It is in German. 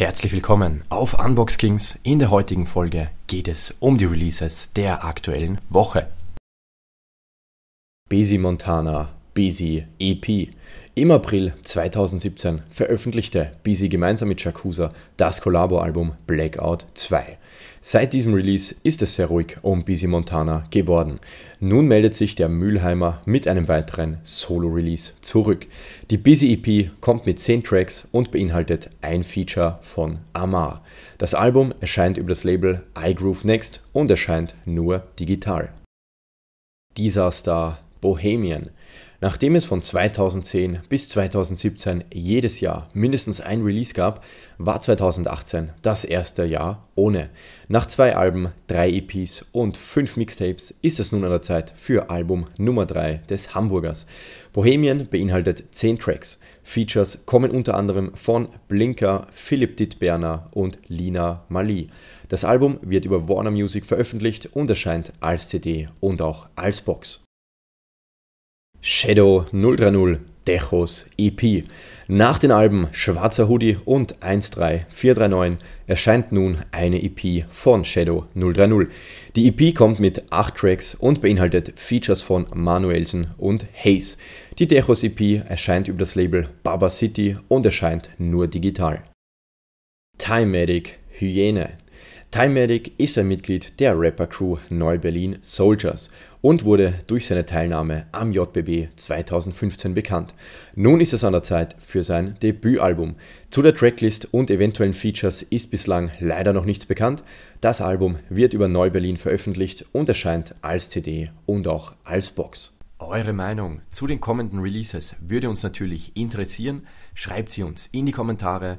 Herzlich willkommen auf Unbox Kings. In der heutigen Folge geht es um die Releases der aktuellen Woche. Besi Montana Busy EP. Im April 2017 veröffentlichte Busy gemeinsam mit Shakusa das Collabo-Album Blackout 2. Seit diesem Release ist es sehr ruhig um Busy Montana geworden. Nun meldet sich der Mülheimer mit einem weiteren Solo-Release zurück. Die Busy EP kommt mit 10 Tracks und beinhaltet ein Feature von Amar. Das Album erscheint über das Label iGroove Next und erscheint nur digital. Disaster Bohemian. Nachdem es von 2010 bis 2017 jedes Jahr mindestens ein Release gab, war 2018 das erste Jahr ohne. Nach zwei Alben, drei EPs und fünf Mixtapes ist es nun an der Zeit für Album Nummer 3 des Hamburgers. Bohemian beinhaltet 10 Tracks. Features kommen unter anderem von Blinker, Philipp Dittberner und Lina Mali. Das Album wird über Warner Music veröffentlicht und erscheint als CD und auch als Box. Shadow 030 Dechos EP. Nach den Alben Schwarzer Hoodie und 13439 erscheint nun eine EP von Shadow 030. Die EP kommt mit 8 Tracks und beinhaltet Features von Manuelsen und Hayes. Die Dechos EP erscheint über das Label Baba City und erscheint nur digital. Time Medic Hyäne Time Medic ist ein Mitglied der Rapper-Crew Neu-Berlin Soldiers und wurde durch seine Teilnahme am JBB 2015 bekannt. Nun ist es an der Zeit für sein Debütalbum. Zu der Tracklist und eventuellen Features ist bislang leider noch nichts bekannt. Das Album wird über Neu-Berlin veröffentlicht und erscheint als CD und auch als Box. Eure Meinung zu den kommenden Releases würde uns natürlich interessieren. Schreibt sie uns in die Kommentare.